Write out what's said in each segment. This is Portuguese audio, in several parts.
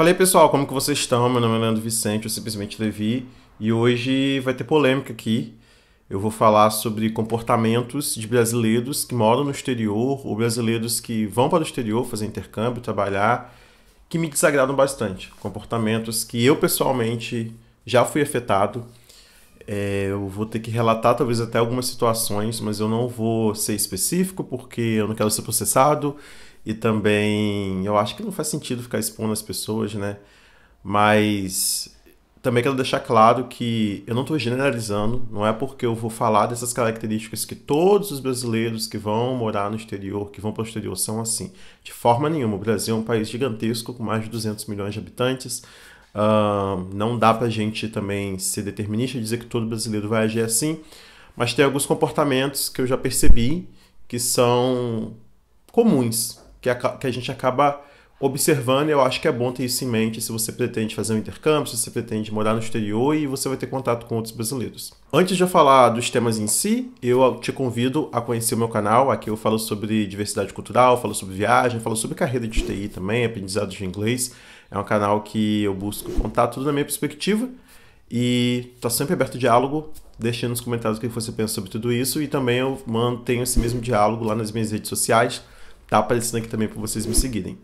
Falei pessoal, como que vocês estão? Meu nome é Leandro Vicente, eu simplesmente Levi, e hoje vai ter polêmica aqui. Eu vou falar sobre comportamentos de brasileiros que moram no exterior ou brasileiros que vão para o exterior fazer intercâmbio, trabalhar, que me desagradam bastante. Comportamentos que eu pessoalmente já fui afetado. É, eu vou ter que relatar talvez até algumas situações, mas eu não vou ser específico porque eu não quero ser processado e também, eu acho que não faz sentido ficar expondo as pessoas, né? Mas também quero deixar claro que eu não estou generalizando, não é porque eu vou falar dessas características que todos os brasileiros que vão morar no exterior, que vão para o exterior, são assim. De forma nenhuma. O Brasil é um país gigantesco, com mais de 200 milhões de habitantes. Uh, não dá para a gente também ser determinista e dizer que todo brasileiro vai agir assim, mas tem alguns comportamentos que eu já percebi que são comuns que a, que a gente acaba observando, eu acho que é bom ter isso em mente se você pretende fazer um intercâmbio, se você pretende morar no exterior e você vai ter contato com outros brasileiros. Antes de eu falar dos temas em si, eu te convido a conhecer o meu canal. Aqui eu falo sobre diversidade cultural, falo sobre viagem, falo sobre carreira de TI também, aprendizado de inglês. É um canal que eu busco contar tudo na minha perspectiva e está sempre aberto ao diálogo. Deixe nos comentários o que você pensa sobre tudo isso e também eu mantenho esse mesmo diálogo lá nas minhas redes sociais tá aparecendo aqui também para vocês me seguirem.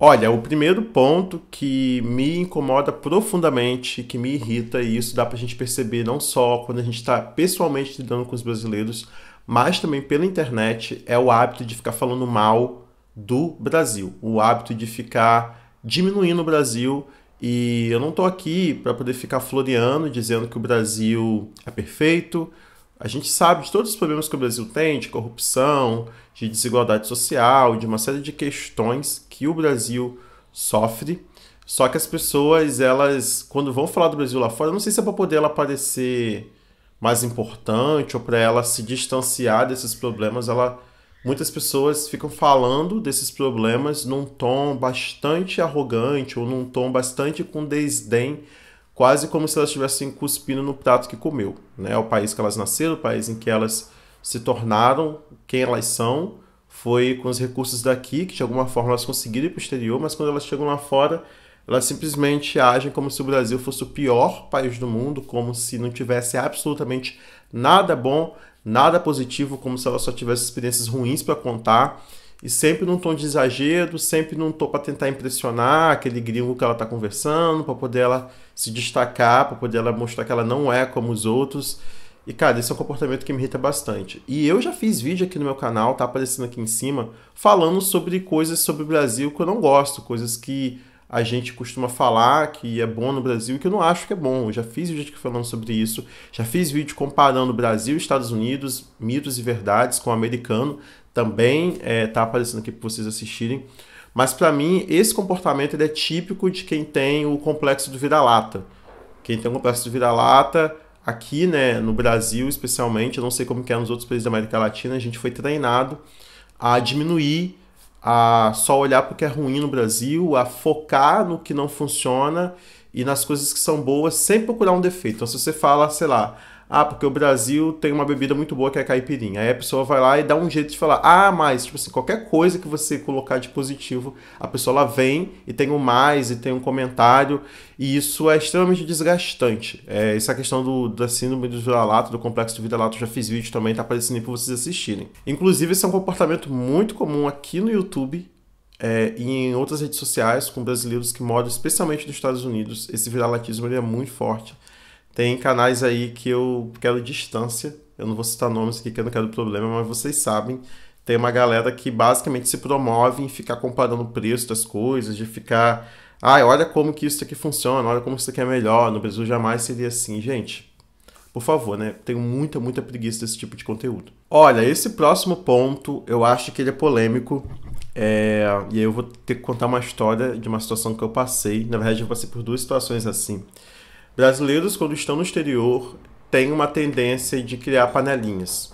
Olha, o primeiro ponto que me incomoda profundamente, que me irrita, e isso dá para a gente perceber não só quando a gente está pessoalmente lidando com os brasileiros, mas também pela internet, é o hábito de ficar falando mal do Brasil, o hábito de ficar diminuindo o Brasil. E eu não estou aqui para poder ficar floreando, dizendo que o Brasil é perfeito, a gente sabe de todos os problemas que o Brasil tem, de corrupção, de desigualdade social, de uma série de questões que o Brasil sofre. Só que as pessoas, elas, quando vão falar do Brasil lá fora, eu não sei se é para poder ela parecer mais importante ou para ela se distanciar desses problemas, ela muitas pessoas ficam falando desses problemas num tom bastante arrogante ou num tom bastante com desdém quase como se elas estivessem cuspindo no prato que comeu. Né? O país que elas nasceram, o país em que elas se tornaram quem elas são, foi com os recursos daqui, que de alguma forma elas conseguiram ir para o exterior, mas quando elas chegam lá fora, elas simplesmente agem como se o Brasil fosse o pior país do mundo, como se não tivesse absolutamente nada bom, nada positivo, como se elas só tivessem experiências ruins para contar. E sempre num tom de exagero, sempre num tom para tentar impressionar aquele gringo que ela está conversando, para poder ela se destacar, para poder ela mostrar que ela não é como os outros. E cara, esse é um comportamento que me irrita bastante. E eu já fiz vídeo aqui no meu canal, tá aparecendo aqui em cima, falando sobre coisas sobre o Brasil que eu não gosto, coisas que a gente costuma falar que é bom no Brasil e que eu não acho que é bom. Eu já fiz vídeo falando sobre isso, já fiz vídeo comparando Brasil e Estados Unidos, mitos e verdades com o americano também está é, aparecendo aqui para vocês assistirem. Mas para mim, esse comportamento é típico de quem tem o complexo do vira-lata. Quem tem o complexo do vira-lata, aqui né, no Brasil especialmente, eu não sei como que é nos outros países da América Latina, a gente foi treinado a diminuir, a só olhar para o que é ruim no Brasil, a focar no que não funciona e nas coisas que são boas sem procurar um defeito. Então se você fala, sei lá, ah, porque o Brasil tem uma bebida muito boa que é a caipirinha. Aí a pessoa vai lá e dá um jeito de falar, ah, mas, tipo assim, qualquer coisa que você colocar de positivo, a pessoa lá vem e tem um mais e tem um comentário, e isso é extremamente desgastante. É, essa questão do, da síndrome do vira-lata, do complexo do vira-lata, já fiz vídeo também, tá aparecendo aí pra vocês assistirem. Inclusive, esse é um comportamento muito comum aqui no YouTube, é, e em outras redes sociais com brasileiros que moram especialmente nos Estados Unidos, esse viralatismo ele é muito forte. Tem canais aí que eu quero distância. Eu não vou citar nomes aqui que eu não quero problema, mas vocês sabem. Tem uma galera que basicamente se promove em ficar comparando o preço das coisas, de ficar. Ai, ah, olha como que isso aqui funciona, olha como isso aqui é melhor. No Brasil jamais seria assim, gente. Por favor, né? Tenho muita, muita preguiça desse tipo de conteúdo. Olha, esse próximo ponto eu acho que ele é polêmico. É... E aí eu vou ter que contar uma história de uma situação que eu passei. Na verdade, eu passei por duas situações assim brasileiros, quando estão no exterior, têm uma tendência de criar panelinhas,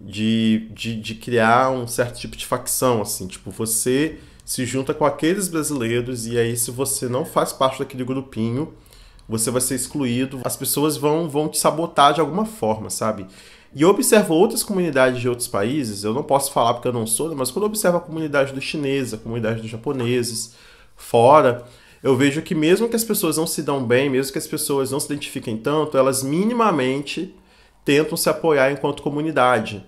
de, de, de criar um certo tipo de facção, assim, tipo, você se junta com aqueles brasileiros e aí se você não faz parte daquele grupinho, você vai ser excluído, as pessoas vão, vão te sabotar de alguma forma, sabe? E eu observo outras comunidades de outros países, eu não posso falar porque eu não sou, mas quando eu observo a comunidade do chinês, a comunidade dos japoneses, fora, eu vejo que mesmo que as pessoas não se dão bem, mesmo que as pessoas não se identifiquem tanto, elas minimamente tentam se apoiar enquanto comunidade.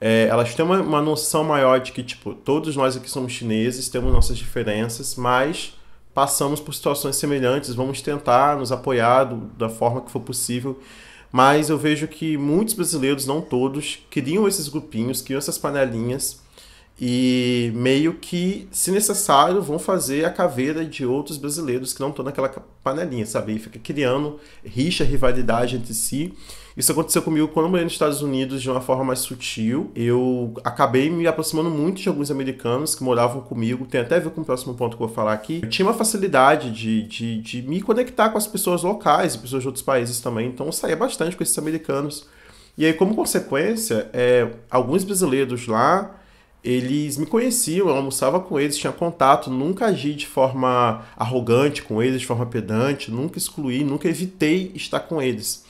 É, elas têm uma, uma noção maior de que, tipo, todos nós aqui somos chineses, temos nossas diferenças, mas passamos por situações semelhantes, vamos tentar nos apoiar do, da forma que for possível. Mas eu vejo que muitos brasileiros, não todos, criam esses grupinhos, criam essas panelinhas e meio que, se necessário, vão fazer a caveira de outros brasileiros que não estão naquela panelinha, sabe? E fica criando rixa, rivalidade entre si. Isso aconteceu comigo quando eu morei nos Estados Unidos de uma forma mais sutil. Eu acabei me aproximando muito de alguns americanos que moravam comigo, tem até a ver com o próximo ponto que eu vou falar aqui. Eu tinha uma facilidade de, de, de me conectar com as pessoas locais e pessoas de outros países também, então eu saía bastante com esses americanos. E aí, como consequência, é, alguns brasileiros lá eles me conheciam, eu almoçava com eles, tinha contato, nunca agi de forma arrogante com eles, de forma pedante, nunca excluí, nunca evitei estar com eles.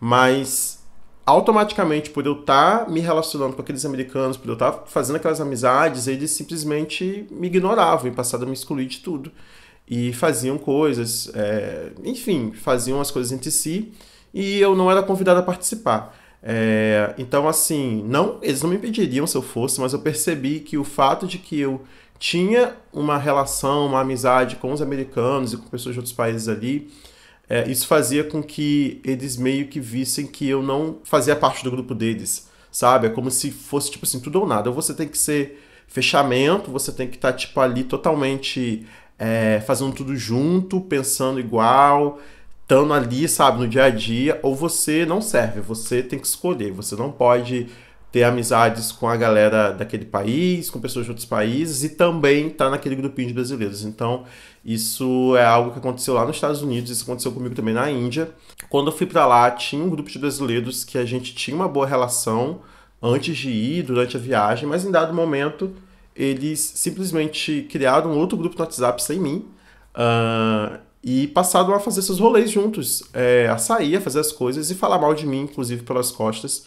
Mas automaticamente, por eu estar tá me relacionando com aqueles americanos, por eu estar tá fazendo aquelas amizades, eles simplesmente me ignoravam e passaram a me excluir de tudo. E faziam coisas, é... enfim, faziam as coisas entre si e eu não era convidado a participar. É, então, assim, não, eles não me pediriam se eu fosse, mas eu percebi que o fato de que eu tinha uma relação, uma amizade com os americanos e com pessoas de outros países ali, é, isso fazia com que eles meio que vissem que eu não fazia parte do grupo deles, sabe? É como se fosse, tipo assim, tudo ou nada. você tem que ser fechamento, você tem que estar, tá, tipo, ali totalmente é, fazendo tudo junto, pensando igual, estando ali, sabe, no dia a dia, ou você não serve, você tem que escolher, você não pode ter amizades com a galera daquele país, com pessoas de outros países e também estar tá naquele grupinho de brasileiros. Então, isso é algo que aconteceu lá nos Estados Unidos, isso aconteceu comigo também na Índia. Quando eu fui para lá, tinha um grupo de brasileiros que a gente tinha uma boa relação antes de ir, durante a viagem, mas em dado momento eles simplesmente criaram um outro grupo no WhatsApp sem mim. Uh, e passaram a fazer seus rolês juntos, é, a sair, a fazer as coisas e falar mal de mim, inclusive pelas costas,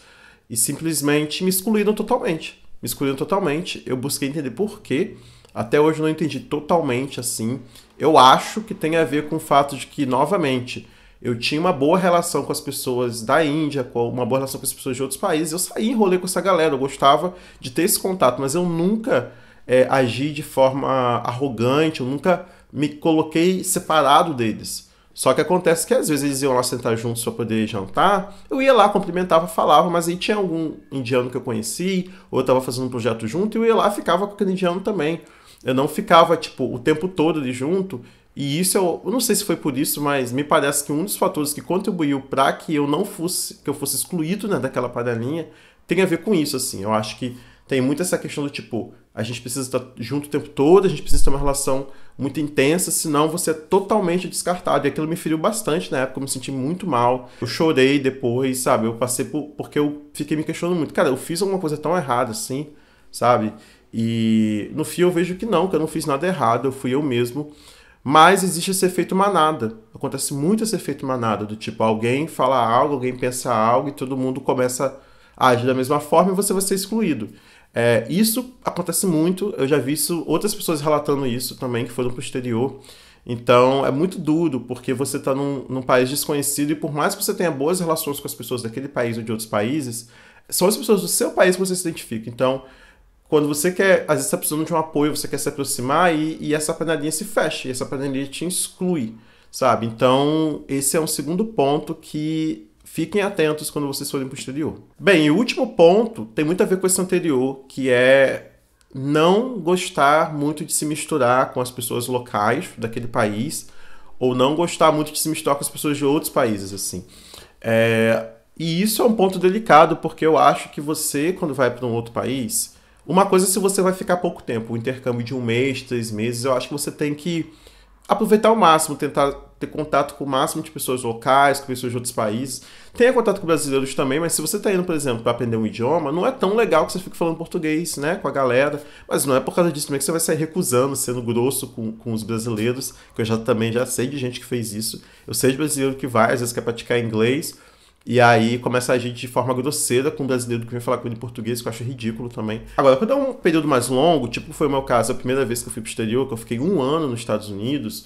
e simplesmente me excluíram totalmente. Me excluíram totalmente. Eu busquei entender por quê. Até hoje não entendi totalmente assim. Eu acho que tem a ver com o fato de que, novamente, eu tinha uma boa relação com as pessoas da Índia, com uma boa relação com as pessoas de outros países. Eu saí rolê com essa galera, eu gostava de ter esse contato, mas eu nunca é, agi de forma arrogante, eu nunca me coloquei separado deles. Só que acontece que às vezes eles iam lá sentar juntos para poder jantar. Eu ia lá, cumprimentava, falava, mas aí tinha algum indiano que eu conheci, ou eu estava fazendo um projeto junto, e eu ia lá ficava com aquele indiano também. Eu não ficava, tipo, o tempo todo ali junto. E isso eu, eu não sei se foi por isso, mas me parece que um dos fatores que contribuiu para que eu não fosse, que eu fosse excluído né, daquela panelinha, tem a ver com isso, assim. Eu acho que tem muito essa questão do tipo, a gente precisa estar junto o tempo todo, a gente precisa ter uma relação muito intensa, senão você é totalmente descartado. E aquilo me feriu bastante na época, eu me senti muito mal. Eu chorei depois, sabe? Eu passei por. porque eu fiquei me questionando muito. Cara, eu fiz alguma coisa tão errada assim, sabe? E no fim eu vejo que não, que eu não fiz nada errado, eu fui eu mesmo. Mas existe esse efeito manada. Acontece muito esse efeito manada, do tipo, alguém fala algo, alguém pensa algo e todo mundo começa a agir da mesma forma e você vai ser excluído. É, isso acontece muito, eu já vi isso, outras pessoas relatando isso também, que foram para o exterior. Então é muito duro, porque você está num, num, país desconhecido e por mais que você tenha boas relações com as pessoas daquele país ou de outros países, são as pessoas do seu país que você se identifica. Então, quando você quer, às vezes está precisando de um apoio, você quer se aproximar e, e essa panelinha se fecha, e essa panelinha te exclui, sabe? Então, esse é um segundo ponto que Fiquem atentos quando vocês forem para o exterior. Bem, o último ponto tem muito a ver com esse anterior, que é não gostar muito de se misturar com as pessoas locais daquele país, ou não gostar muito de se misturar com as pessoas de outros países, assim. É... E isso é um ponto delicado, porque eu acho que você, quando vai para um outro país, uma coisa é se você vai ficar pouco tempo, o intercâmbio de um mês, três meses, eu acho que você tem que aproveitar ao máximo, tentar ter contato com o máximo de pessoas locais, com pessoas de outros países. Tenha contato com brasileiros também, mas se você está indo, por exemplo, para aprender um idioma, não é tão legal que você fique falando português, né, com a galera. Mas não é por causa disso também que você vai sair recusando, sendo grosso com, com os brasileiros, que eu já também já sei de gente que fez isso. Eu sei de brasileiro que vai, às vezes quer praticar inglês, e aí começa a agir de forma grosseira com o brasileiro que vem falar com ele em português, que eu acho ridículo também. Agora, quando é um período mais longo, tipo foi o meu caso, a primeira vez que eu fui pro exterior, que eu fiquei um ano nos Estados Unidos,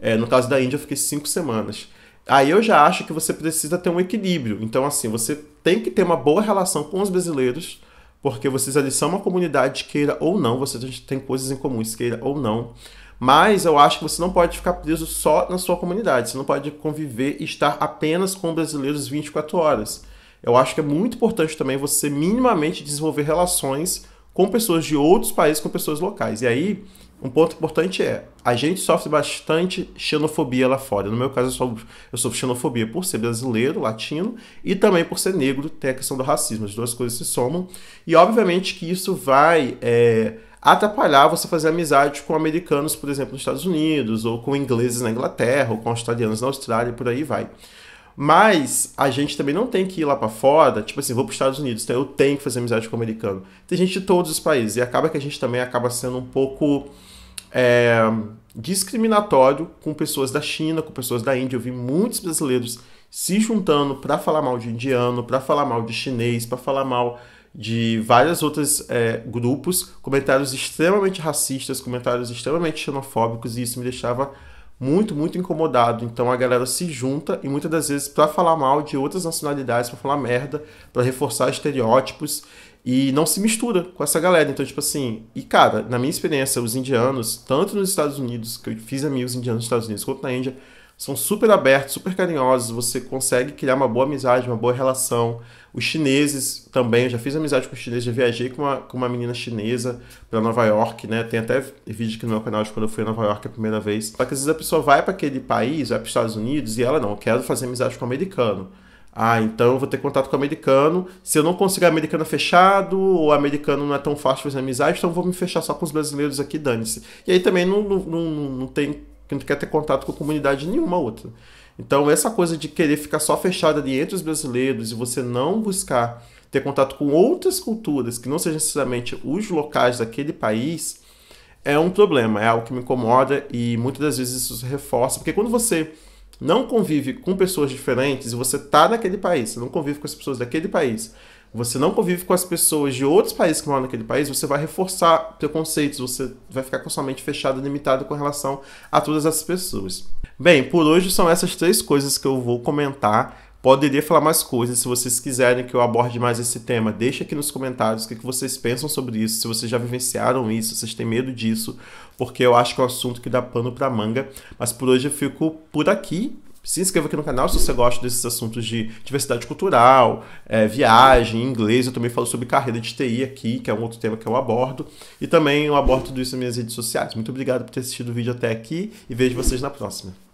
é, no caso da Índia, eu fiquei cinco semanas. Aí eu já acho que você precisa ter um equilíbrio. Então, assim, você tem que ter uma boa relação com os brasileiros, porque vocês ali são uma comunidade, queira ou não, vocês têm coisas em comum queira ou não. Mas eu acho que você não pode ficar preso só na sua comunidade. Você não pode conviver e estar apenas com brasileiros 24 horas. Eu acho que é muito importante também você minimamente desenvolver relações com pessoas de outros países, com pessoas locais. E aí, um ponto importante é, a gente sofre bastante xenofobia lá fora. No meu caso, eu sofro, eu sofro xenofobia por ser brasileiro, latino, e também por ser negro, tem a questão do racismo. As duas coisas se somam. E, obviamente, que isso vai... É, atrapalhar você fazer amizade com americanos, por exemplo, nos Estados Unidos, ou com ingleses na Inglaterra, ou com australianos na Austrália, por aí vai. Mas a gente também não tem que ir lá para fora, tipo assim, vou para os Estados Unidos, então eu tenho que fazer amizade com o americano. Tem gente de todos os países e acaba que a gente também acaba sendo um pouco é, discriminatório com pessoas da China, com pessoas da Índia. Eu vi muitos brasileiros se juntando para falar mal de indiano, para falar mal de chinês, para falar mal de várias outras é, grupos, comentários extremamente racistas, comentários extremamente xenofóbicos e isso me deixava muito, muito incomodado. Então a galera se junta e muitas das vezes para falar mal de outras nacionalidades, para falar merda, para reforçar estereótipos e não se mistura com essa galera. Então, tipo assim, e cara, na minha experiência, os indianos, tanto nos Estados Unidos, que eu fiz amigos indianos nos Estados Unidos, quanto na Índia, são super abertos, super carinhosos, você consegue criar uma boa amizade, uma boa relação. Os chineses também, eu já fiz amizade com os chineses, já viajei com uma, com uma menina chinesa para Nova York, né? Tem até vídeo aqui no meu canal de quando eu fui a Nova York a primeira vez. Só que às vezes a pessoa vai para aquele país, vai para os Estados Unidos e ela não, eu quero fazer amizade com o americano. Ah, então eu vou ter contato com o americano. Se eu não conseguir americano fechado, ou americano não é tão fácil fazer amizade, então eu vou me fechar só com os brasileiros aqui, dane-se. E aí também não, não, não, não tem que não quer ter contato com comunidade nenhuma outra. Então, essa coisa de querer ficar só fechada ali entre os brasileiros e você não buscar ter contato com outras culturas que não sejam necessariamente os locais daquele país é um problema, é algo que me incomoda e muitas das vezes isso se reforça, porque quando você não convive com pessoas diferentes e você tá naquele país, você não convive com as pessoas daquele país, você não convive com as pessoas de outros países que moram naquele país, você vai reforçar conceitos, você vai ficar com sua mente fechada, limitada com relação a todas essas pessoas. Bem, por hoje são essas três coisas que eu vou comentar. Poderia falar mais coisas, se vocês quiserem que eu aborde mais esse tema, deixa aqui nos comentários o que vocês pensam sobre isso, se vocês já vivenciaram isso, se vocês têm medo disso, porque eu acho que é um assunto que dá pano para manga. Mas por hoje eu fico por aqui se inscreva aqui no canal se você gosta desses assuntos de diversidade cultural, é, viagem, inglês. Eu também falo sobre carreira de TI aqui, que é um outro tema que eu abordo. E também eu abordo tudo isso nas minhas redes sociais. Muito obrigado por ter assistido o vídeo até aqui e vejo vocês na próxima.